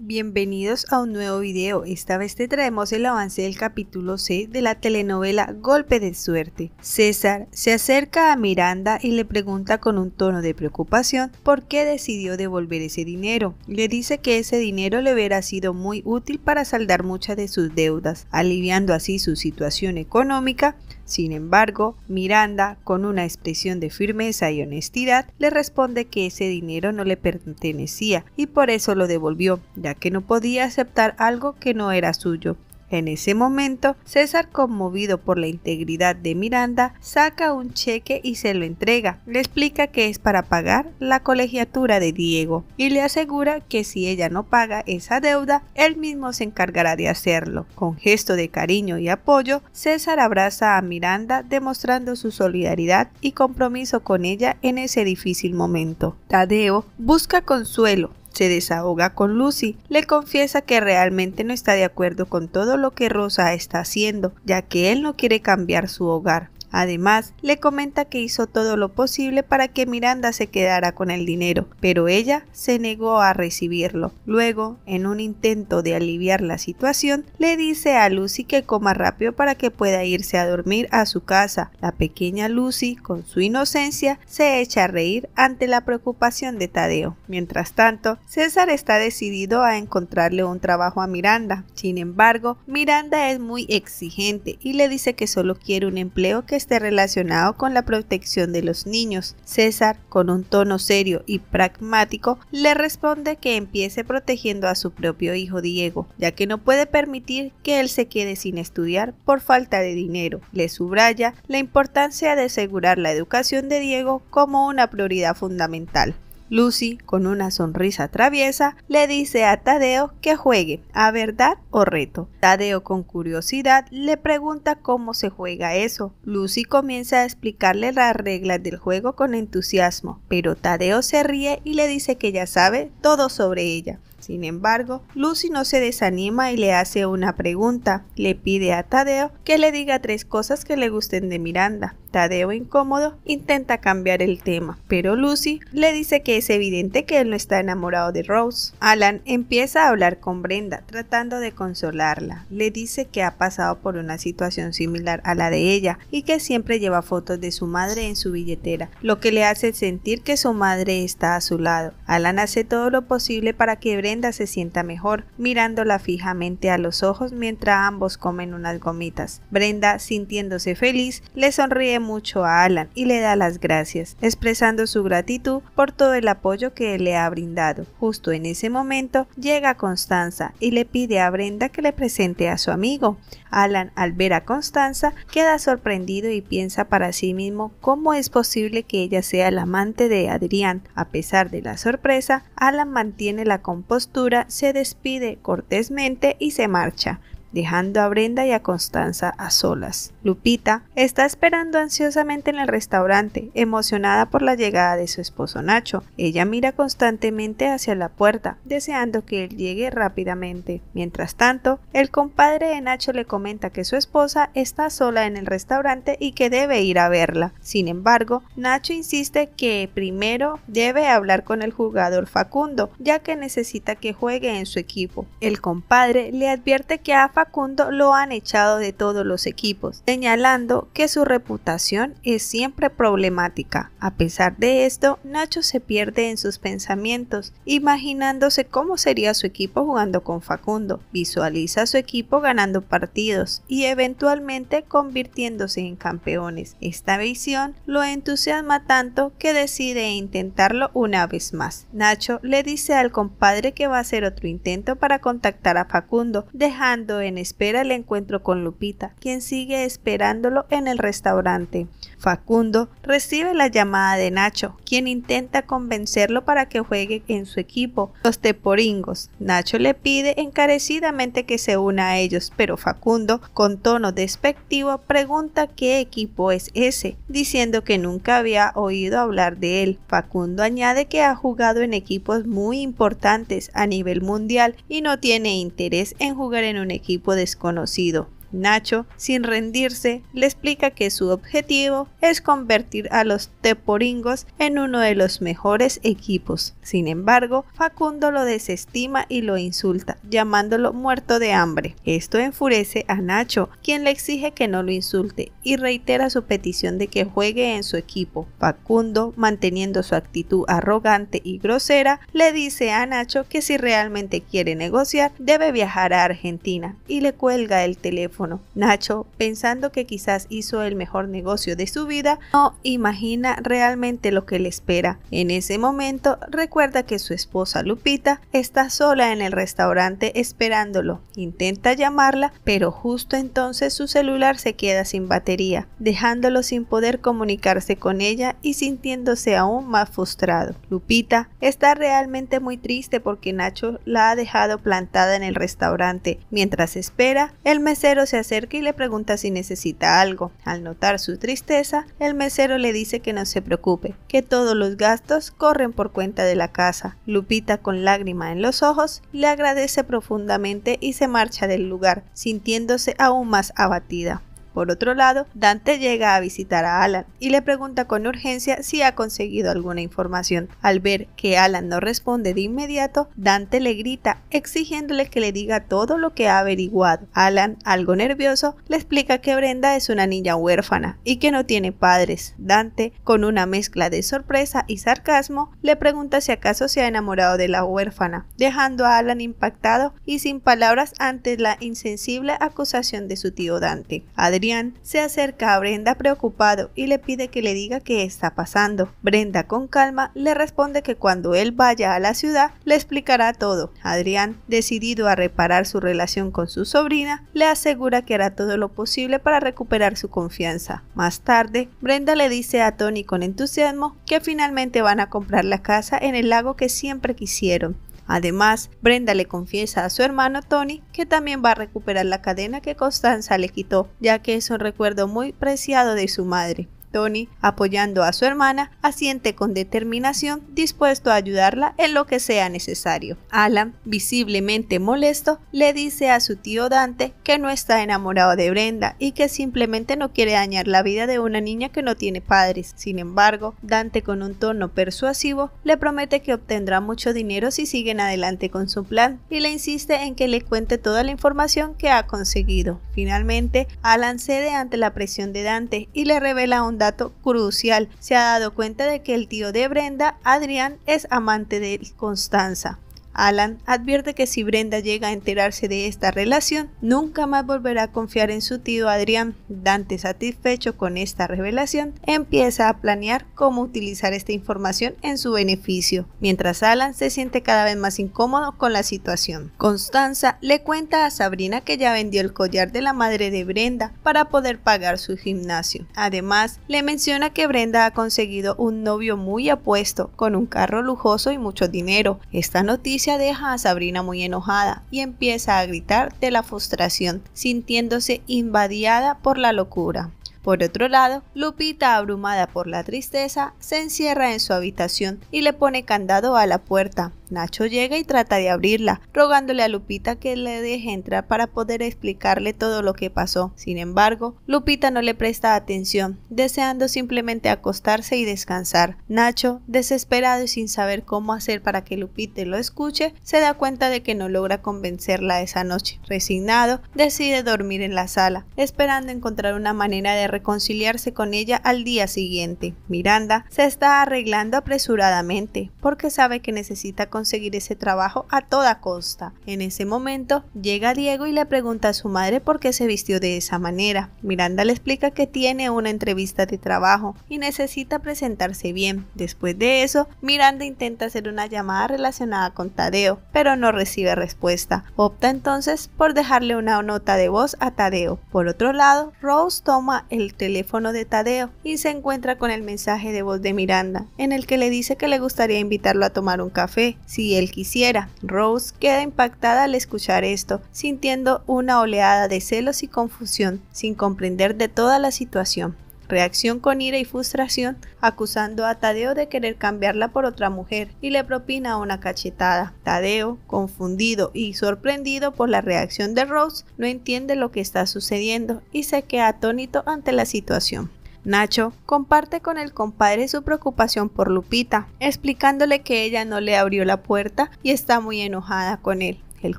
Bienvenidos a un nuevo video, esta vez te traemos el avance del capítulo C de la telenovela Golpe de Suerte. César se acerca a Miranda y le pregunta con un tono de preocupación por qué decidió devolver ese dinero. Le dice que ese dinero le hubiera sido muy útil para saldar muchas de sus deudas, aliviando así su situación económica, sin embargo, Miranda, con una expresión de firmeza y honestidad, le responde que ese dinero no le pertenecía y por eso lo devolvió, ya que no podía aceptar algo que no era suyo. En ese momento, César, conmovido por la integridad de Miranda, saca un cheque y se lo entrega. Le explica que es para pagar la colegiatura de Diego y le asegura que si ella no paga esa deuda, él mismo se encargará de hacerlo. Con gesto de cariño y apoyo, César abraza a Miranda demostrando su solidaridad y compromiso con ella en ese difícil momento. Tadeo busca consuelo se desahoga con Lucy, le confiesa que realmente no está de acuerdo con todo lo que Rosa está haciendo, ya que él no quiere cambiar su hogar. Además, le comenta que hizo todo lo posible para que Miranda se quedara con el dinero, pero ella se negó a recibirlo. Luego, en un intento de aliviar la situación, le dice a Lucy que coma rápido para que pueda irse a dormir a su casa. La pequeña Lucy, con su inocencia, se echa a reír ante la preocupación de Tadeo. Mientras tanto, César está decidido a encontrarle un trabajo a Miranda. Sin embargo, Miranda es muy exigente y le dice que solo quiere un empleo que esté relacionado con la protección de los niños. César, con un tono serio y pragmático, le responde que empiece protegiendo a su propio hijo Diego, ya que no puede permitir que él se quede sin estudiar por falta de dinero. Le subraya la importancia de asegurar la educación de Diego como una prioridad fundamental. Lucy, con una sonrisa traviesa, le dice a Tadeo que juegue a verdad o reto. Tadeo con curiosidad le pregunta cómo se juega eso. Lucy comienza a explicarle las reglas del juego con entusiasmo, pero Tadeo se ríe y le dice que ya sabe todo sobre ella. Sin embargo, Lucy no se desanima y le hace una pregunta. Le pide a Tadeo que le diga tres cosas que le gusten de Miranda. Tadeo incómodo intenta cambiar el tema, pero Lucy le dice que es evidente que él no está enamorado de Rose. Alan empieza a hablar con Brenda, tratando de consolarla. Le dice que ha pasado por una situación similar a la de ella y que siempre lleva fotos de su madre en su billetera, lo que le hace sentir que su madre está a su lado. Alan hace todo lo posible para que Brenda se sienta mejor, mirándola fijamente a los ojos mientras ambos comen unas gomitas. Brenda, sintiéndose feliz, le sonríe mucho a Alan y le da las gracias, expresando su gratitud por todo el apoyo que le ha brindado. Justo en ese momento llega Constanza y le pide a Brenda que le presente a su amigo. Alan al ver a Constanza queda sorprendido y piensa para sí mismo cómo es posible que ella sea la amante de Adrián. A pesar de la sorpresa, Alan mantiene la compostura, se despide cortésmente y se marcha, dejando a Brenda y a Constanza a solas. Lupita está esperando ansiosamente en el restaurante, emocionada por la llegada de su esposo Nacho. Ella mira constantemente hacia la puerta, deseando que él llegue rápidamente. Mientras tanto, el compadre de Nacho le comenta que su esposa está sola en el restaurante y que debe ir a verla. Sin embargo, Nacho insiste que primero debe hablar con el jugador Facundo, ya que necesita que juegue en su equipo. El compadre le advierte que a Facundo lo han echado de todos los equipos señalando que su reputación es siempre problemática. A pesar de esto, Nacho se pierde en sus pensamientos, imaginándose cómo sería su equipo jugando con Facundo. Visualiza a su equipo ganando partidos y eventualmente convirtiéndose en campeones. Esta visión lo entusiasma tanto que decide intentarlo una vez más. Nacho le dice al compadre que va a hacer otro intento para contactar a Facundo, dejando en espera el encuentro con Lupita, quien sigue esperándolo en el restaurante. Facundo recibe la llamada de Nacho, quien intenta convencerlo para que juegue en su equipo, los teporingos. Nacho le pide encarecidamente que se una a ellos, pero Facundo, con tono despectivo, pregunta qué equipo es ese, diciendo que nunca había oído hablar de él. Facundo añade que ha jugado en equipos muy importantes a nivel mundial y no tiene interés en jugar en un equipo desconocido. Nacho, sin rendirse, le explica que su objetivo es convertir a los teporingos en uno de los mejores equipos. Sin embargo, Facundo lo desestima y lo insulta, llamándolo muerto de hambre. Esto enfurece a Nacho, quien le exige que no lo insulte y reitera su petición de que juegue en su equipo. Facundo, manteniendo su actitud arrogante y grosera, le dice a Nacho que si realmente quiere negociar, debe viajar a Argentina y le cuelga el teléfono Nacho, pensando que quizás hizo el mejor negocio de su vida, no imagina realmente lo que le espera. En ese momento recuerda que su esposa Lupita está sola en el restaurante esperándolo. Intenta llamarla, pero justo entonces su celular se queda sin batería, dejándolo sin poder comunicarse con ella y sintiéndose aún más frustrado. Lupita está realmente muy triste porque Nacho la ha dejado plantada en el restaurante. Mientras espera, el mesero se acerca y le pregunta si necesita algo. Al notar su tristeza, el mesero le dice que no se preocupe, que todos los gastos corren por cuenta de la casa. Lupita, con lágrima en los ojos, le agradece profundamente y se marcha del lugar, sintiéndose aún más abatida. Por otro lado, Dante llega a visitar a Alan y le pregunta con urgencia si ha conseguido alguna información. Al ver que Alan no responde de inmediato, Dante le grita exigiéndole que le diga todo lo que ha averiguado. Alan, algo nervioso, le explica que Brenda es una niña huérfana y que no tiene padres. Dante, con una mezcla de sorpresa y sarcasmo, le pregunta si acaso se ha enamorado de la huérfana, dejando a Alan impactado y sin palabras ante la insensible acusación de su tío Dante. Adrián Adrián se acerca a Brenda preocupado y le pide que le diga qué está pasando. Brenda con calma le responde que cuando él vaya a la ciudad le explicará todo. Adrián, decidido a reparar su relación con su sobrina, le asegura que hará todo lo posible para recuperar su confianza. Más tarde, Brenda le dice a Tony con entusiasmo que finalmente van a comprar la casa en el lago que siempre quisieron. Además, Brenda le confiesa a su hermano Tony que también va a recuperar la cadena que Constanza le quitó, ya que es un recuerdo muy preciado de su madre. Tony, apoyando a su hermana, asiente con determinación, dispuesto a ayudarla en lo que sea necesario. Alan, visiblemente molesto, le dice a su tío Dante que no está enamorado de Brenda y que simplemente no quiere dañar la vida de una niña que no tiene padres. Sin embargo, Dante con un tono persuasivo le promete que obtendrá mucho dinero si siguen adelante con su plan y le insiste en que le cuente toda la información que ha conseguido. Finalmente, Alan cede ante la presión de Dante y le revela un dato crucial. Se ha dado cuenta de que el tío de Brenda, Adrián, es amante de Constanza. Alan advierte que si Brenda llega a enterarse de esta relación, nunca más volverá a confiar en su tío Adrián. Dante, satisfecho con esta revelación, empieza a planear cómo utilizar esta información en su beneficio, mientras Alan se siente cada vez más incómodo con la situación. Constanza le cuenta a Sabrina que ya vendió el collar de la madre de Brenda para poder pagar su gimnasio. Además, le menciona que Brenda ha conseguido un novio muy apuesto, con un carro lujoso y mucho dinero. Esta noticia deja a Sabrina muy enojada y empieza a gritar de la frustración, sintiéndose invadiada por la locura. Por otro lado, Lupita, abrumada por la tristeza, se encierra en su habitación y le pone candado a la puerta. Nacho llega y trata de abrirla, rogándole a Lupita que le deje entrar para poder explicarle todo lo que pasó. Sin embargo, Lupita no le presta atención, deseando simplemente acostarse y descansar. Nacho, desesperado y sin saber cómo hacer para que Lupita lo escuche, se da cuenta de que no logra convencerla esa noche. Resignado, decide dormir en la sala, esperando encontrar una manera de reconciliarse con ella al día siguiente. Miranda se está arreglando apresuradamente, porque sabe que necesita conseguir ese trabajo a toda costa. En ese momento llega Diego y le pregunta a su madre por qué se vistió de esa manera. Miranda le explica que tiene una entrevista de trabajo y necesita presentarse bien. Después de eso, Miranda intenta hacer una llamada relacionada con Tadeo, pero no recibe respuesta. Opta entonces por dejarle una nota de voz a Tadeo. Por otro lado, Rose toma el teléfono de Tadeo y se encuentra con el mensaje de voz de Miranda, en el que le dice que le gustaría invitarlo a tomar un café si él quisiera. Rose queda impactada al escuchar esto, sintiendo una oleada de celos y confusión, sin comprender de toda la situación. Reacción con ira y frustración, acusando a Tadeo de querer cambiarla por otra mujer y le propina una cachetada. Tadeo, confundido y sorprendido por la reacción de Rose, no entiende lo que está sucediendo y se queda atónito ante la situación. Nacho comparte con el compadre su preocupación por Lupita, explicándole que ella no le abrió la puerta y está muy enojada con él. El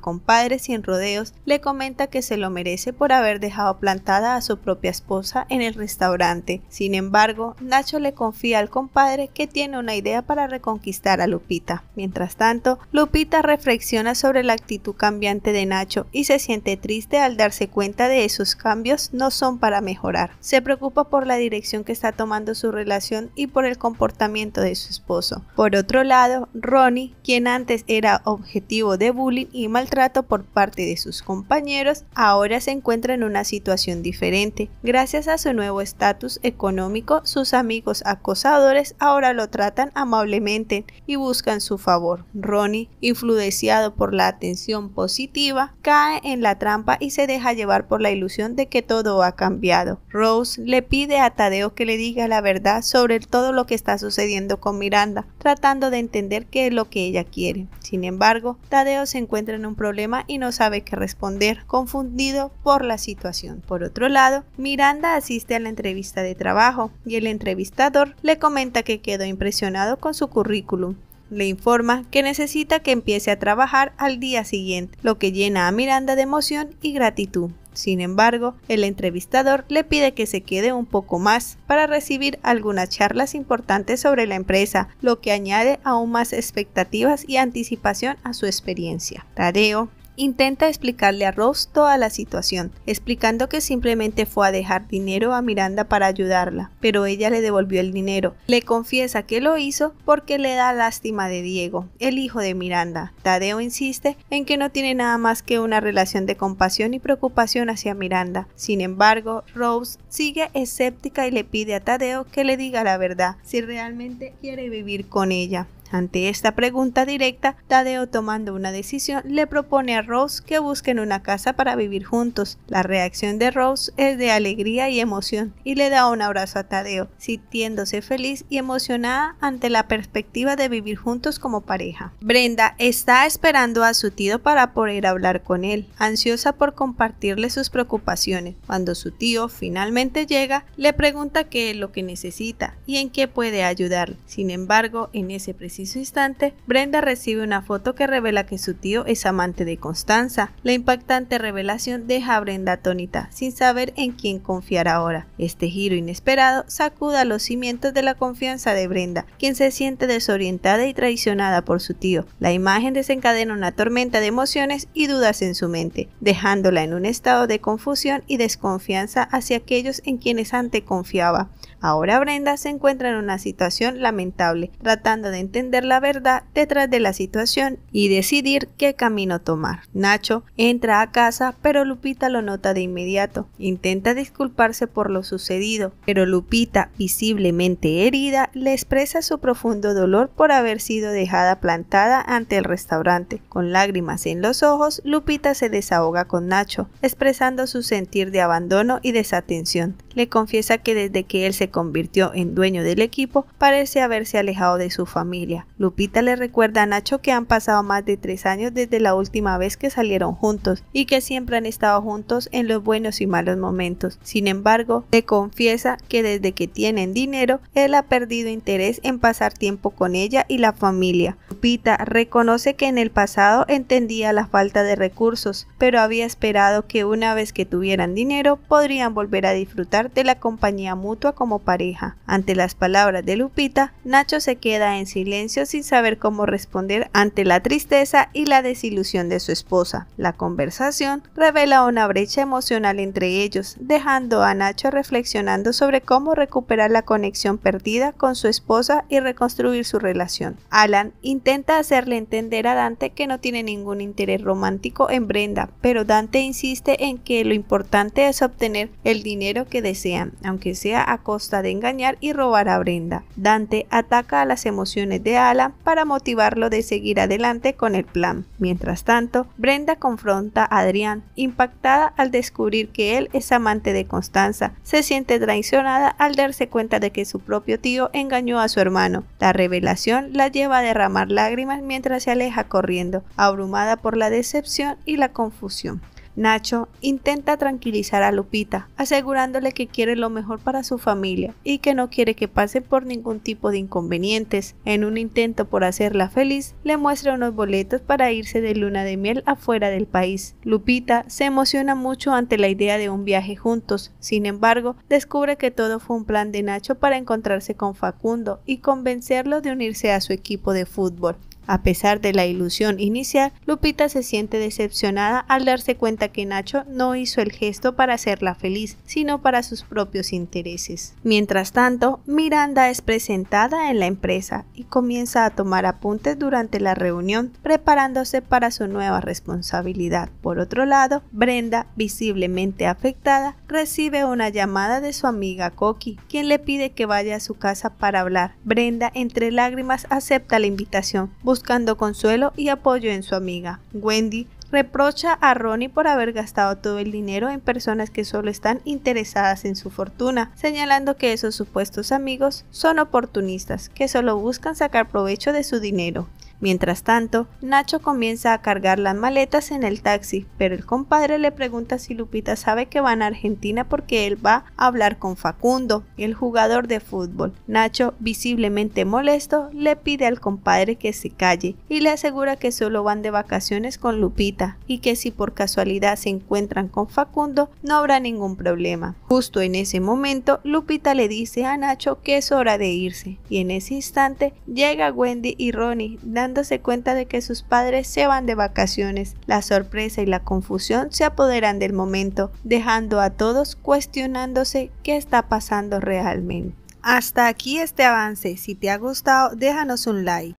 compadre sin rodeos le comenta que se lo merece por haber dejado plantada a su propia esposa en el restaurante. Sin embargo, Nacho le confía al compadre que tiene una idea para reconquistar a Lupita. Mientras tanto, Lupita reflexiona sobre la actitud cambiante de Nacho y se siente triste al darse cuenta de esos cambios no son para mejorar. Se preocupa por la dirección que está tomando su relación y por el comportamiento de su esposo. Por otro lado, Ronnie, quien antes era objetivo de bullying y maltrato por parte de sus compañeros, ahora se encuentra en una situación diferente. Gracias a su nuevo estatus económico, sus amigos acosadores ahora lo tratan amablemente y buscan su favor. Ronnie, influenciado por la atención positiva, cae en la trampa y se deja llevar por la ilusión de que todo ha cambiado. Rose le pide a Tadeo que le diga la verdad sobre todo lo que está sucediendo con Miranda, tratando de entender qué es lo que ella quiere. Sin embargo, Tadeo se encuentra un problema y no sabe qué responder, confundido por la situación. Por otro lado, Miranda asiste a la entrevista de trabajo y el entrevistador le comenta que quedó impresionado con su currículum le informa que necesita que empiece a trabajar al día siguiente, lo que llena a Miranda de emoción y gratitud. Sin embargo, el entrevistador le pide que se quede un poco más para recibir algunas charlas importantes sobre la empresa, lo que añade aún más expectativas y anticipación a su experiencia. Tadeo Intenta explicarle a Rose toda la situación, explicando que simplemente fue a dejar dinero a Miranda para ayudarla, pero ella le devolvió el dinero. Le confiesa que lo hizo porque le da lástima de Diego, el hijo de Miranda. Tadeo insiste en que no tiene nada más que una relación de compasión y preocupación hacia Miranda. Sin embargo, Rose sigue escéptica y le pide a Tadeo que le diga la verdad si realmente quiere vivir con ella. Ante esta pregunta directa, Tadeo tomando una decisión le propone a Rose que busquen una casa para vivir juntos. La reacción de Rose es de alegría y emoción y le da un abrazo a Tadeo, sintiéndose feliz y emocionada ante la perspectiva de vivir juntos como pareja. Brenda está esperando a su tío para poder hablar con él, ansiosa por compartirle sus preocupaciones. Cuando su tío finalmente llega, le pregunta qué es lo que necesita y en qué puede ayudar. Sin embargo, en ese preciso su instante, Brenda recibe una foto que revela que su tío es amante de Constanza. La impactante revelación deja a Brenda atónita, sin saber en quién confiar ahora. Este giro inesperado sacuda los cimientos de la confianza de Brenda, quien se siente desorientada y traicionada por su tío. La imagen desencadena una tormenta de emociones y dudas en su mente, dejándola en un estado de confusión y desconfianza hacia aquellos en quienes antes confiaba. Ahora Brenda se encuentra en una situación lamentable, tratando de entender la verdad detrás de la situación y decidir qué camino tomar. Nacho entra a casa, pero Lupita lo nota de inmediato. Intenta disculparse por lo sucedido, pero Lupita, visiblemente herida, le expresa su profundo dolor por haber sido dejada plantada ante el restaurante. Con lágrimas en los ojos, Lupita se desahoga con Nacho, expresando su sentir de abandono y desatención. Le confiesa que desde que él se convirtió en dueño del equipo, parece haberse alejado de su familia. Lupita le recuerda a Nacho que han pasado más de tres años desde la última vez que salieron juntos y que siempre han estado juntos en los buenos y malos momentos. Sin embargo, le confiesa que desde que tienen dinero, él ha perdido interés en pasar tiempo con ella y la familia. Lupita reconoce que en el pasado entendía la falta de recursos, pero había esperado que una vez que tuvieran dinero podrían volver a disfrutar de la compañía mutua como pareja. Ante las palabras de Lupita, Nacho se queda en silencio sin saber cómo responder ante la tristeza y la desilusión de su esposa. La conversación revela una brecha emocional entre ellos, dejando a Nacho reflexionando sobre cómo recuperar la conexión perdida con su esposa y reconstruir su relación. Alan intenta hacerle entender a Dante que no tiene ningún interés romántico en Brenda, pero Dante insiste en que lo importante es obtener el dinero que desean, aunque sea a costa de engañar y robar a Brenda. Dante ataca a las emociones de Alan para motivarlo de seguir adelante con el plan. Mientras tanto, Brenda confronta a Adrián, impactada al descubrir que él es amante de Constanza. Se siente traicionada al darse cuenta de que su propio tío engañó a su hermano. La revelación la lleva a derramar lágrimas mientras se aleja corriendo, abrumada por la decepción y la confusión. Nacho intenta tranquilizar a Lupita, asegurándole que quiere lo mejor para su familia y que no quiere que pase por ningún tipo de inconvenientes. En un intento por hacerla feliz, le muestra unos boletos para irse de luna de miel afuera del país. Lupita se emociona mucho ante la idea de un viaje juntos, sin embargo, descubre que todo fue un plan de Nacho para encontrarse con Facundo y convencerlo de unirse a su equipo de fútbol. A pesar de la ilusión inicial, Lupita se siente decepcionada al darse cuenta que Nacho no hizo el gesto para hacerla feliz, sino para sus propios intereses. Mientras tanto, Miranda es presentada en la empresa y comienza a tomar apuntes durante la reunión, preparándose para su nueva responsabilidad. Por otro lado, Brenda, visiblemente afectada, recibe una llamada de su amiga Coqui, quien le pide que vaya a su casa para hablar. Brenda, entre lágrimas, acepta la invitación, buscando consuelo y apoyo en su amiga. Wendy reprocha a Ronnie por haber gastado todo el dinero en personas que solo están interesadas en su fortuna, señalando que esos supuestos amigos son oportunistas, que solo buscan sacar provecho de su dinero. Mientras tanto, Nacho comienza a cargar las maletas en el taxi, pero el compadre le pregunta si Lupita sabe que van a Argentina porque él va a hablar con Facundo, el jugador de fútbol. Nacho, visiblemente molesto, le pide al compadre que se calle y le asegura que solo van de vacaciones con Lupita y que si por casualidad se encuentran con Facundo no habrá ningún problema. Justo en ese momento, Lupita le dice a Nacho que es hora de irse y en ese instante llega Wendy y Ronnie dando dándose cuenta de que sus padres se van de vacaciones. La sorpresa y la confusión se apoderan del momento, dejando a todos cuestionándose qué está pasando realmente. Hasta aquí este avance, si te ha gustado déjanos un like.